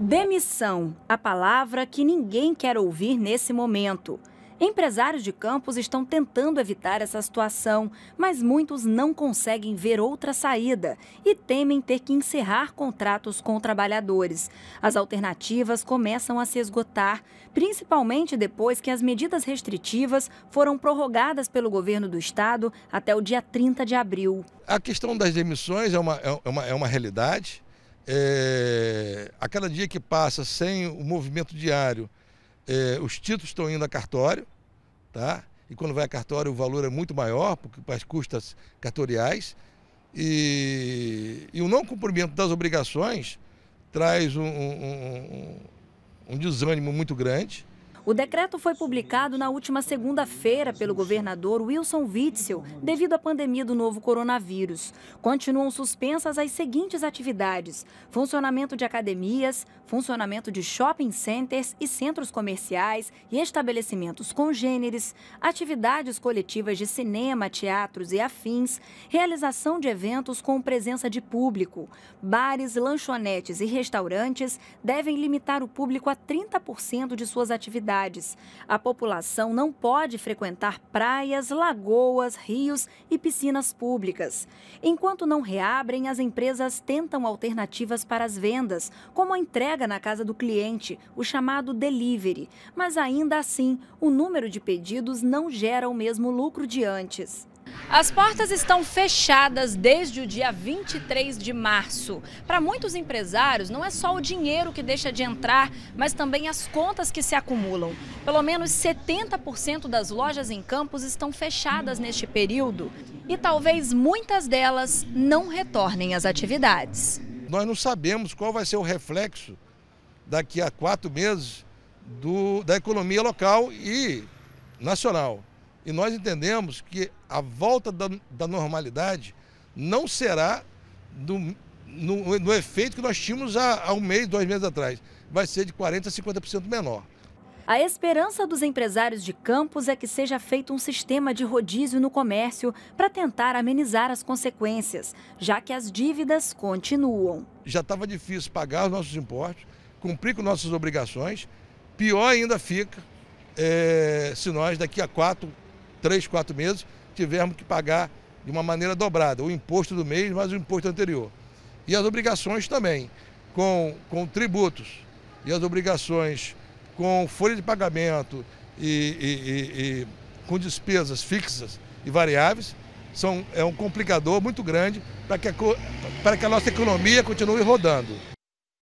Demissão, a palavra que ninguém quer ouvir nesse momento. Empresários de campos estão tentando evitar essa situação, mas muitos não conseguem ver outra saída e temem ter que encerrar contratos com trabalhadores. As alternativas começam a se esgotar, principalmente depois que as medidas restritivas foram prorrogadas pelo governo do estado até o dia 30 de abril. A questão das demissões é uma, é, é uma, é uma realidade é, a cada dia que passa sem o movimento diário, é, os títulos estão indo a cartório, tá? E quando vai a cartório o valor é muito maior, porque as custas cartoriais. E, e o não cumprimento das obrigações traz um, um, um, um desânimo muito grande. O decreto foi publicado na última segunda-feira pelo governador Wilson Witzel, devido à pandemia do novo coronavírus. Continuam suspensas as seguintes atividades: funcionamento de academias, funcionamento de shopping centers e centros comerciais e estabelecimentos congêneres, atividades coletivas de cinema, teatros e afins, realização de eventos com presença de público. Bares, lanchonetes e restaurantes devem limitar o público a 30% de suas atividades cidades. A população não pode frequentar praias, lagoas, rios e piscinas públicas. Enquanto não reabrem, as empresas tentam alternativas para as vendas, como a entrega na casa do cliente, o chamado delivery. Mas ainda assim, o número de pedidos não gera o mesmo lucro de antes. As portas estão fechadas desde o dia 23 de março. Para muitos empresários, não é só o dinheiro que deixa de entrar, mas também as contas que se acumulam. Pelo menos 70% das lojas em Campos estão fechadas neste período e talvez muitas delas não retornem às atividades. Nós não sabemos qual vai ser o reflexo daqui a quatro meses do, da economia local e nacional. E nós entendemos que a volta da, da normalidade não será no, no, no, efeito que nós tínhamos há, há um mês, dois meses atrás. Vai ser de 40% a 50% menor. A esperança dos empresários de Campos é que seja feito um sistema de rodízio no comércio para tentar amenizar as consequências, já que as dívidas continuam. Já estava difícil pagar os nossos impostos, cumprir com nossas obrigações, pior ainda fica é, se nós daqui a quatro, três, quatro meses, tivermos que pagar de uma maneira dobrada, o imposto do mês mais o imposto anterior. E as obrigações também, com, com tributos e as obrigações com folha de pagamento e, e, e, e com despesas fixas e variáveis, são, é um complicador muito grande para que, a, para que a nossa economia continue rodando.